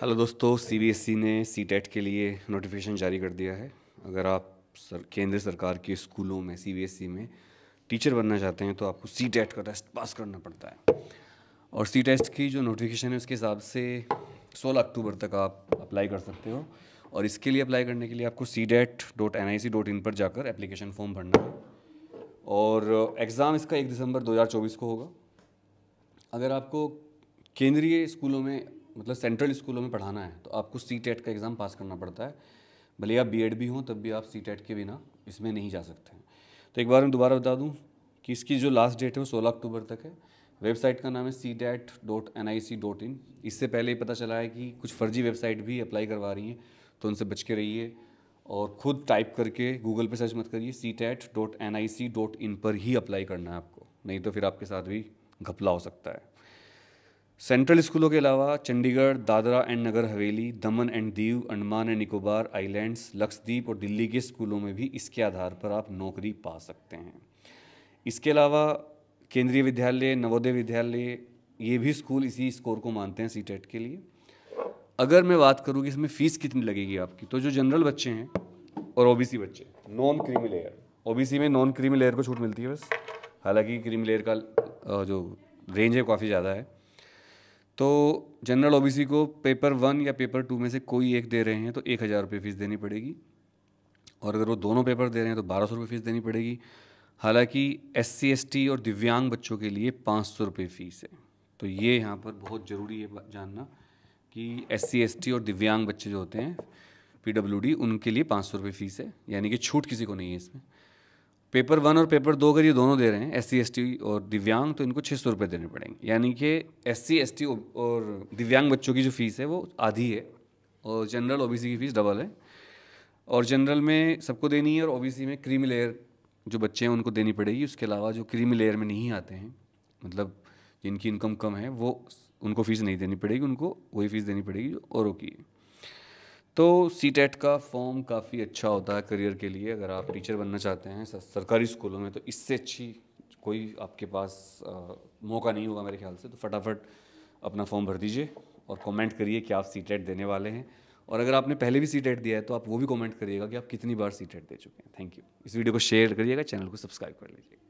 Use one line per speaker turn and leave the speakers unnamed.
hello दोस्तों CBSE e ने सी e के लिए नोटिफिकेशन जारी कर दिया है अगर आप सर केंद्र सरकार के स्कूलों में सीबीएसई e में टीचर बनना चाहते हैं तो आपको सी का टेस्ट पास करना पड़ता है और सी टेस्ट की जो नोटिफिकेशन है उसके हिसाब से 16 अक्टूबर तक आप अप्लाई कर सकते हो और इसके लिए अप्लाई करने के लिए आपको C TET dot N I C dot in पर जाकर एप्लीकेशन फॉर्म भरना है और एग्ज़ाम इसका एक दिसंबर 2024 को होगा अगर आपको केंद्रीय स्कूलों में मतलब सेंट्रल स्कूलों में पढ़ाना है तो आपको सी टेट e का एग्ज़ाम पास करना पड़ता है भले आप एड भी हों तब भी आप सी टेट e के बिना इसमें नहीं जा सकते हैं तो एक बार मैं दोबारा बता दूँ कि इसकी जो लास्ट डेट है वो सोलह अक्टूबर तक है वेबसाइट का नाम है C TET dot N I C dot in इससे पहले ही पता चला है कि कुछ फर्जी वेबसाइट भी अप्लाई करवा रही हैं तो उनसे बच के रहिए और ख़ुद टाइप करके गूगल पे सर्च मत करिए C TET dot N I C dot in पर ही अप्लाई करना है आपको नहीं तो फिर आपके साथ भी घपला हो सकता है सेंट्रल स्कूलों के अलावा Chandigarh Dadra and Nagar Haveli Daman and Diu Andaman and Nicobar islands Lakshadweep और दिल्ली के स्कूलों में भी इसके आधार पर आप नौकरी पा सकते हैं इसके अलावा केंद्रीय विद्यालय नवोदय विद्यालय ये भी स्कूल इसी स्कोर को मानते हैं सी e के लिए अगर मैं बात करूँ कि इसमें फ़ीस कितनी लगेगी आपकी तो जो जनरल बच्चे हैं और ओबीसी बच्चे नॉन क्रीमी लेयर ओबीसी में नॉन क्रीमी लेयर को छूट मिलती है बस हालांकि क्रीमी लेयर का जो रेंज है काफ़ी ज़्यादा है तो जनरल ओ को पेपर वन या पेपर टू में से कोई एक दे रहे हैं तो एक हज़ार रुपये फ़ीस देनी पड़ेगी और अगर वो दोनों पेपर दे रहे हैं तो बारह सौ रुपये फ़ीस देनी पड़ेगी हालांकि एस सी एस टी और दिव्यांग बच्चों के लिए पाँच सौ रुपये फ़ीस है तो ये यहाँ पर बहुत ज़रूरी है जानना कि एस सी एस टी और दिव्यांग बच्चे जो होते हैं पी उनके लिए पाँच सौ रुपये फ़ीस है यानी कि छूट किसी को नहीं है इसमें पेपर वन और पेपर दो अगर ये दोनों दे रहे हैं एस सी और दिव्यांग तो इनको छः सौ रुपये देने पड़ेंगे यानी कि एस सी एस टी और दिव्यांग बच्चों की जो फ़ीस है वो आधी है और जनरल ओ की फ़ीस डबल है और जनरल में सबको देनी है और ओ में क्रीमी लेयर जो बच्चे हैं उनको देनी पड़ेगी उसके अलावा जो क्रीमी लेयर में नहीं आते हैं मतलब जिनकी इनकम कम है वो उनको फ़ीस नहीं देनी पड़ेगी उनको वही फ़ीस देनी पड़ेगी जो औरों की है तो सी टेट e का फॉर्म काफ़ी अच्छा होता है करियर के लिए अगर आप टीचर बनना चाहते हैं सरकारी स्कूलों में तो इससे अच्छी कोई आपके पास आ, मौका नहीं होगा मेरे ख्याल से तो फटाफट अपना फॉर्म भर दीजिए और कमेंट करिए कि आप सी टेट e देने वाले हैं और अगर आपने पहले भी सी टेट e दिया है तो आप वो भी कमेंट करिएगा कि आप कितनी बार सी टेट दे चुके हैं थैंक यू इस वीडियो को शेयर करिएगा चैनल को सब्सक्राइब कर लीजिएगा